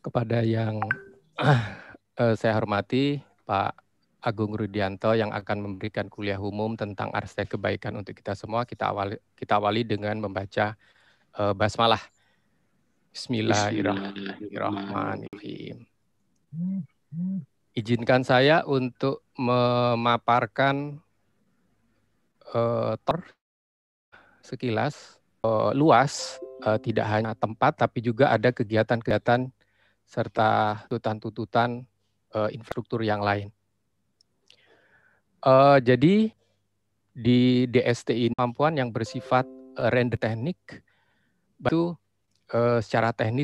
kepada yang uh, saya hormati Pak Agung Rudianto yang akan memberikan kuliah umum tentang arsitek kebaikan untuk kita semua. Kita awali kita awali dengan membaca uh, basmalah. Bismillahirrahmanirrahim. Izinkan saya untuk memaparkan uh, ter sekilas uh, luas uh, tidak hanya tempat tapi juga ada kegiatan-kegiatan serta tuntutan-tuntutan uh, infrastruktur yang lain. Uh, jadi di DST ini kemampuan yang bersifat uh, render teknik itu uh, secara teknis